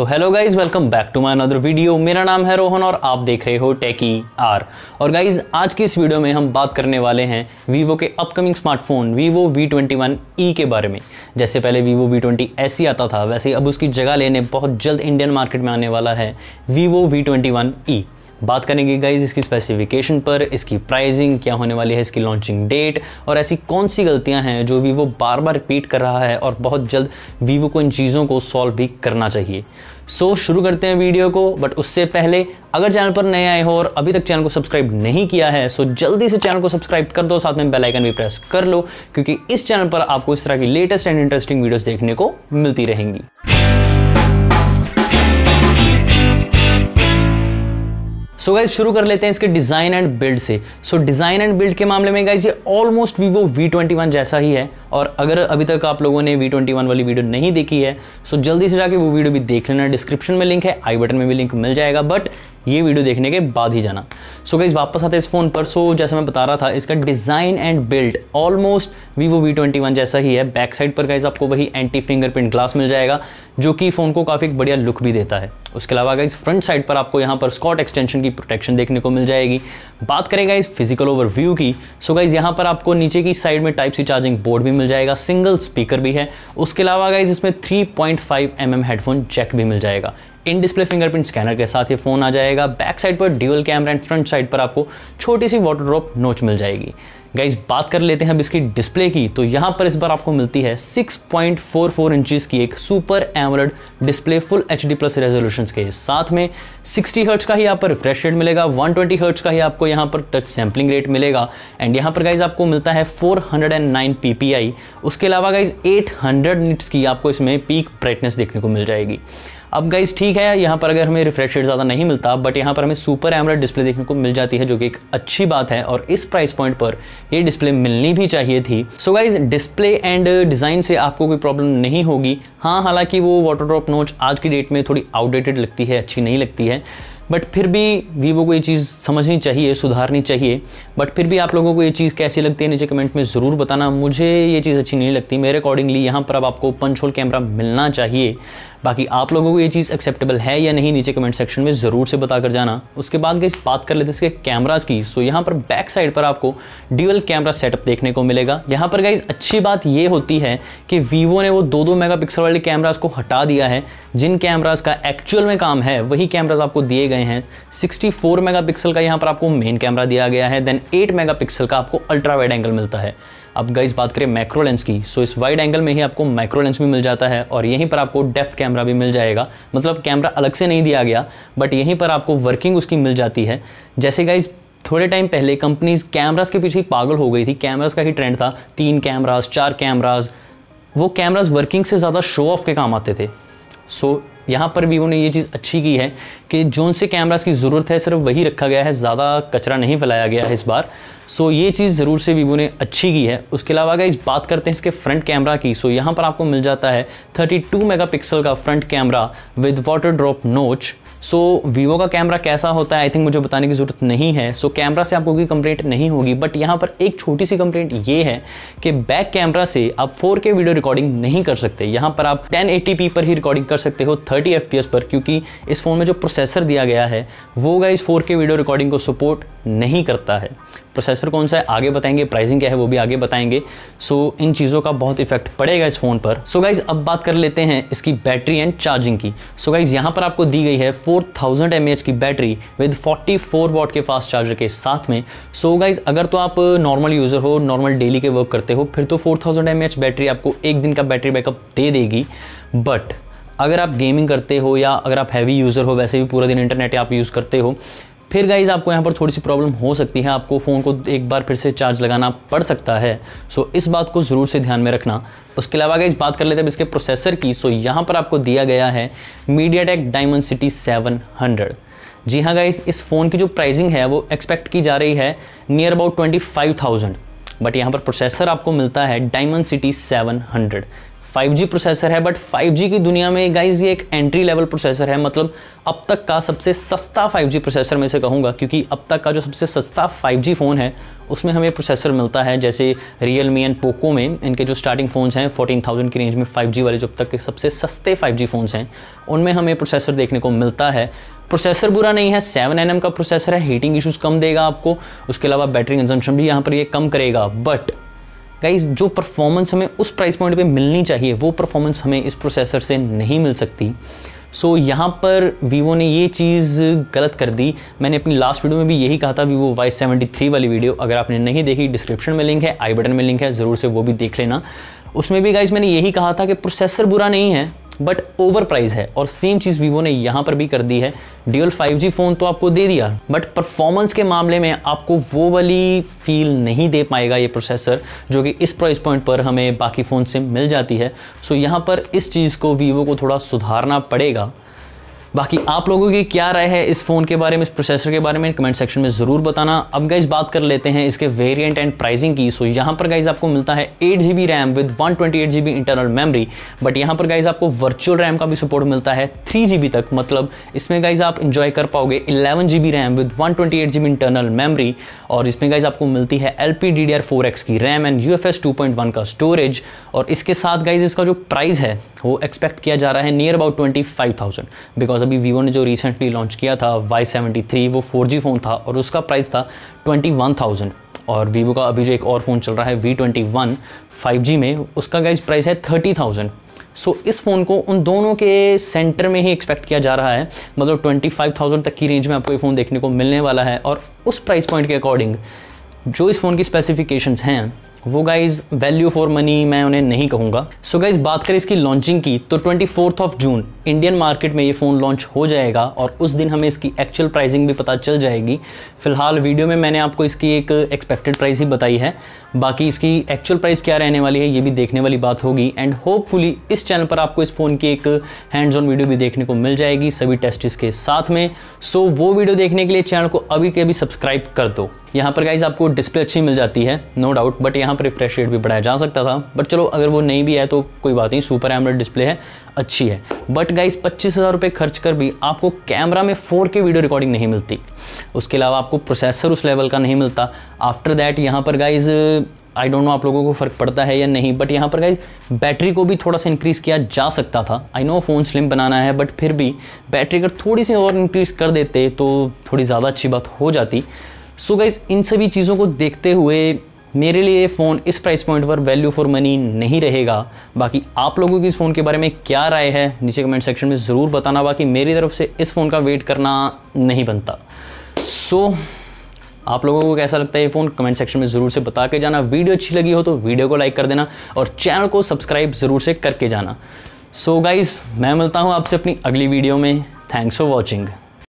so hello guys welcome back to my another video मेरा नाम है रोहन और आप देख रहे हो टेकी आर और गाइज आज की इस वीडियो में हम बात करने वाले हैं वीवो के upcoming smartphone Vivo V twenty one E के बारे में जैसे पहले वीवो वी ट्वेंटी एस ही आता था वैसे अब उसकी जगह लेने बहुत जल्द इंडियन मार्केट में आने वाला है Vivo V twenty one E बात करेंगे गाइज इसकी स्पेसिफिकेशन पर इसकी प्राइसिंग क्या होने वाली है इसकी लॉन्चिंग डेट और ऐसी कौन सी गलतियां हैं जो वीवो बार बार रिपीट कर रहा है और बहुत जल्द वीवो को इन चीज़ों को सॉल्व भी करना चाहिए सो so, शुरू करते हैं वीडियो को बट उससे पहले अगर चैनल पर नए आए हो और अभी तक चैनल को सब्सक्राइब नहीं किया है सो so जल्दी से चैनल को सब्सक्राइब कर दो साथ में बेल आइकन भी प्रेस कर लो क्योंकि इस चैनल पर आपको इस तरह की लेटेस्ट एंड इंटरेस्टिंग वीडियोस देखने को मिलती रहेंगी सो गाइज शुरू कर लेते हैं इसके डिज़ाइन एंड बिल्ड से सो डिज़ाइन एंड बिल्ड के मामले में गाइज ये almost Vivo V twenty one जैसा ही है और अगर अभी तक आप लोगों ने वी ट्वेंटी वन वाली वीडियो नहीं देखी है सो जल्दी से जाके वो वीडियो भी देख लेना डिस्क्रिप्शन में लिंक है आई बटन में भी लिंक मिल जाएगा बट ये वीडियो देखने के बाद ही जाना सो so गाइज वापस आते इस फ़ोन पर सो so, जैसा मैं बता रहा था इसका design and build almost Vivo V twenty one जैसा ही है बैक साइड पर गाइज आपको वही एंटी फिंगरप्रिंट ग्लास मिल जाएगा जो कि फ़ोन को काफ़ी बढ़िया लुक भी देता है उसके अलावा गाइज फ्रंट साइड पर आपको यहाँ पर स्कॉट एक्सटेंशन की प्रोटेक्शन देखने को मिल जाएगी बात करेंगे इस फिजिकल व्यू की सो गाइज यहाँ पर आपको नीचे की साइड में टाइप सी चार्जिंग बोर्ड भी मिल जाएगा सिंगल स्पीकर भी है उसके अलावा गाइज इसमें three point five M M headphone jack भी मिल जाएगा इन डिस्प्ले फिंगरप्रिंट स्कैनर के साथ ये फ़ोन आ जाएगा बैक साइड पर dual camera and front side पर आपको छोटी सी वाटर ड्रॉप नोच मिल जाएगी गाइज बात कर लेते हैं अब इसकी डिस्प्ले की तो यहाँ पर इस बार आपको मिलती है 6.44 इंचेस की एक super AMOLED display full H D plus resolution के साथ में 60 हर्ट्स का ही यहाँ पर रिफ्रेश रेट मिलेगा 120 ट्वेंटी हर्ट्स का ही आपको यहाँ पर टच सैम्पलिंग रेट मिलेगा एंड यहाँ पर गाइज आपको मिलता है 409 ppi उसके अलावा गाइज 800 हंड्रेड निट्स की आपको इसमें पीक ब्राइटनेस देखने को मिल जाएगी अब गाइज ठीक है यहाँ पर अगर हमें रिफ्रेश रेट ज़्यादा नहीं मिलता बट यहाँ पर हमें सुपर एमरा डिस्प्ले देखने को मिल जाती है जो कि एक अच्छी बात है और इस प्राइस पॉइंट पर ये डिस्प्ले मिलनी भी चाहिए थी so guys display and design से आपको कोई प्रॉब्लम नहीं होगी हाँ हालांकि वो वाटर ड्रॉप नोच आज की डेट में थोड़ी आउटडेटेड लगती है अच्छी नहीं लगती है बट फिर भी वीवो को ये चीज़ समझनी चाहिए सुधारनी चाहिए बट फिर भी आप लोगों को ये चीज़ कैसी लगती है नीचे कमेंट में ज़रूर बताना मुझे ये चीज़ अच्छी नहीं लगती मेरे अकॉर्डिंगली यहाँ पर अब आपको पंच होल कैमरा मिलना चाहिए बाकी आप लोगों को ये चीज़ एक्सेप्टेबल है या नहीं नीचे कमेंट सेक्शन में ज़रूर से बता कर जाना उसके बाद गई बात कर लेते हैं इसके कैमराज की सो यहाँ पर बैक साइड पर आपको ड्यूअल कैमरा सेटअप देखने को मिलेगा यहाँ पर गाइज अच्छी बात ये होती है कि वीवो ने वो दो दो मेगा वाले कैमराज को हटा दिया है जिन कैमराज का एक्चुअल में काम है वही कैमराज आपको दिए गए हैं मेगा पिक्सल का यहाँ पर आपको मेन कैमरा दिया गया है देन मेगा पिक्सल का आपको अल्ट्रा वाइड एंगल मिलता है अब गाइज बात करें मैक्रो लेंस की सो इस वाइड एंगल में ही आपको मैक्रो लेंस भी मिल जाता है और यहीं पर आपको डेप्थ कैमरा भी मिल जाएगा मतलब कैमरा अलग से नहीं दिया गया बट यहीं पर आपको वर्किंग उसकी मिल जाती है जैसे गाइज थोड़े टाइम पहले कंपनीज कैमराज के पीछे पागल हो गई थी कैमराज का ही ट्रेंड था तीन कैमराज चार कैमराज वो कैमराज वर्किंग से ज़्यादा शो ऑफ के काम आते थे सो so, यहाँ पर भी उन्होंने ये चीज़ अच्छी की है कि जोन से कैमराज की ज़रूरत है सिर्फ वही रखा गया है ज़्यादा कचरा नहीं फैलाया गया है इस बार सो so, ये चीज़ ज़रूर से वीवो ने अच्छी की है उसके अलावा अगर इस बात करते हैं इसके फ्रंट कैमरा की सो so, यहाँ पर आपको मिल जाता है 32 मेगापिक्सल का front camera with water drop notch so so, Vivo का कैमरा कैसा होता है आई थिंक मुझे बताने की ज़रूरत नहीं है सो so, कैमरा से आपको कोई कंप्लेंट नहीं होगी बट यहाँ पर एक छोटी सी कंप्लेंट ये है कि बैक कैमरा से आप 4K वीडियो रिकॉर्डिंग नहीं कर सकते यहाँ पर आप 1080p पर ही रिकॉर्डिंग कर सकते हो 30 fps पर क्योंकि इस फ़ोन में जो प्रोसेसर दिया गया है वो गाइज फोर वीडियो रिकॉर्डिंग को सपोर्ट नहीं करता है प्रोसेसर कौन सा है आगे बताएंगे प्राइसिंग क्या है वो भी आगे बताएंगे सो so, इन चीज़ों का बहुत इफेक्ट पड़ेगा इस फ़ोन पर सो so, गाइज़ अब बात कर लेते हैं इसकी बैटरी एंड चार्जिंग की सो so, गाइज़ यहाँ पर आपको दी गई है फोर थाउजेंड की battery with forty four watt के फास्ट चार्जर के साथ में सो so, गाइज़ अगर तो आप नॉर्मल यूज़र हो नॉर्मल डेली के वर्क करते हो फिर तो फोर थाउजेंड बैटरी आपको एक दिन का बैटरी बैकअप दे देगी बट अगर आप गेमिंग करते हो या अगर आप हैवी यूज़र हो वैसे भी पूरा दिन इंटरनेट आप यूज़ करते हो फिर गाइज आपको यहाँ पर थोड़ी सी प्रॉब्लम हो सकती है आपको फ़ोन को एक बार फिर से चार्ज लगाना पड़ सकता है सो इस बात को ज़रूर से ध्यान में रखना उसके अलावा गाइज बात कर लेते हैं इसके प्रोसेसर की सो यहाँ पर आपको दिया गया है MediaTek Dimensity seven hundred जी हाँ गाइज इस फ़ोन की जो प्राइसिंग है वो एक्सपेक्ट की जा रही है near about twenty five thousand but यहाँ पर प्रोसेसर आपको मिलता है Dimensity seven hundred 5G processor है बट 5G की दुनिया में गाइज ये एक एंट्री लेवल प्रोसेसर है मतलब अब तक का सबसे सस्ता 5G प्रोसेसर में से कहूँगा क्योंकि अब तक का जो सबसे सस्ता 5G फ़ोन है उसमें हमें प्रोसेसर मिलता है जैसे Realme एंड पोको में इनके जो स्टार्टिंग फ़ोन्स हैं 14,000 की रेंज में 5G वाले जो अब तक के सबसे सस्ते 5G फ़ोन्स हैं उनमें हमें प्रोसेसर देखने को मिलता है प्रोसेसर बुरा नहीं है सेवन एन का प्रोसेसर है हीटिंग इशूज़ कम देगा आपको उसके अलावा बैटरी कंजम्पशन भी यहाँ पर ये कम करेगा बट गाइज जो परफॉर्मेंस हमें उस प्राइस पॉइंट पे मिलनी चाहिए वो परफॉर्मेंस हमें इस प्रोसेसर से नहीं मिल सकती सो so, यहाँ पर वीवो ने ये चीज़ गलत कर दी मैंने अपनी लास्ट वीडियो में भी यही कहा था वीवो वाई सेवेंटी थ्री वाली वीडियो अगर आपने नहीं देखी डिस्क्रिप्शन में लिंक है आई बटन में लिंक है ज़रूर से वो भी देख लेना उसमें भी गाइज मैंने यही कहा था कि प्रोसेसर बुरा नहीं है बट ओवर प्राइज़ है और सेम चीज़ वीवो ने यहाँ पर भी कर दी है ड्यूअल 5G फ़ोन तो आपको दे दिया बट परफॉर्मेंस के मामले में आपको वो वाली फील नहीं दे पाएगा ये प्रोसेसर जो कि इस प्राइस पॉइंट पर हमें बाकी फ़ोन से मिल जाती है सो यहाँ पर इस चीज़ को वीवो को थोड़ा सुधारना पड़ेगा बाकी आप लोगों की क्या राय है इस फ़ोन के बारे में इस प्रोसेसर के बारे में कमेंट सेक्शन में ज़रूर बताना अब गाइज बात कर लेते हैं इसके वेरियंट एंड प्राइसिंग की सो यहाँ पर गाइज आपको मिलता है eight G B RAM with one twenty eight G B internal memory but यहाँ पर गाइज आपको वर्चुअल रैम का भी सपोर्ट मिलता है थ्री जी बी तक मतलब इसमें गाइज आप इंजॉय कर पाओगे eleven G B RAM with one twenty eight G B internal memory और इसमें गाइज आपको मिलती है L P D D R four X की RAM and U F S two point one का स्टोरेज और इसके साथ गाइज इसका जो प्राइस है वो एक्सपेक्ट किया जा रहा है near about twenty five thousand because because अभी वीवो ने जो रिसेंटली लॉन्च किया था वाई सेवेंटी थ्री वो फोर जी फ़ोन था और उसका प्राइस था ट्वेंटी वन थाउजेंड और वीवो का अभी जो एक और फ़ोन चल रहा है V twenty one five G में उसका गाइज प्राइस है थर्टी थाउजेंड सो so, इस फ़ोन को उन दोनों के सेंटर में ही एक्सपेक्ट किया जा रहा है मतलब 25,000 तक की रेंज में आपको ये फ़ोन देखने को मिलने वाला है और उस प्राइस पॉइंट के अकॉर्डिंग जो इस फ़ोन की स्पेसिफिकेशंस हैं वो गाइज वैल्यू फॉर मनी मैं उन्हें नहीं कहूँगा सो गाइज बात करें इसकी लॉन्चिंग की तो twenty fourth of June Indian market में ये फ़ोन लॉन्च हो जाएगा और उस दिन हमें इसकी एक्चुअल प्राइसिंग भी पता चल जाएगी फिलहाल वीडियो में मैंने आपको इसकी एक एक्सपेक्टेड प्राइस ही बताई है बाकी इसकी एक्चुअल प्राइस क्या रहने वाली है ये भी देखने वाली बात होगी एंड होपफुली इस चैनल पर आपको इस फ़ोन की एक हैंड्स ऑन वीडियो भी देखने को मिल जाएगी सभी टेस्ट के साथ में सो so, वो वीडियो देखने के लिए चैनल को अभी के अभी सब्सक्राइब कर दो यहाँ पर गाइज आपको डिस्प्ले अच्छी मिल जाती है नो डाउट बट यहाँ पर रिफ्रेश रेट भी बढ़ाया जा सकता था बट चलो अगर वो नहीं भी है तो कोई बात नहीं सुपर एमरेड डिस्प्ले है अच्छी है बट गाइज पच्चीस हज़ार रुपये खर्च कर भी आपको कैमरा में फोर के वीडियो रिकॉर्डिंग नहीं मिलती उसके अलावा आपको प्रोसेसर उस लेवल का नहीं मिलता आफ्टर दैट यहाँ पर गाइज आई डोंट नो आप लोगों को फ़र्क पड़ता है या नहीं बट यहाँ पर गाइज बैटरी को भी थोड़ा सा इंक्रीज़ किया जा सकता था आई नो फ़ोन स्लिम बनाना है बट फिर भी बैटरी अगर थोड़ी सी और इंक्रीज़ कर देते तो थोड़ी ज़्यादा अच्छी बात हो जाती सो गाइज इन सभी चीज़ों को देखते हुए मेरे लिए फ़ोन इस प्राइस पॉइंट पर वैल्यू फॉर मनी नहीं रहेगा बाकी आप लोगों की इस फ़ोन के बारे में क्या राय है नीचे कमेंट सेक्शन में ज़रूर बताना बाकी मेरी तरफ से इस फ़ोन का वेट करना नहीं बनता सो so, आप लोगों को कैसा लगता है ये फ़ोन कमेंट सेक्शन में ज़रूर से बता के जाना वीडियो अच्छी लगी हो तो वीडियो को लाइक कर देना और चैनल को सब्सक्राइब ज़रूर से करके जाना सो so गाइज़ मैं मिलता हूँ आपसे अपनी अगली वीडियो में थैंक्स फॉर वॉचिंग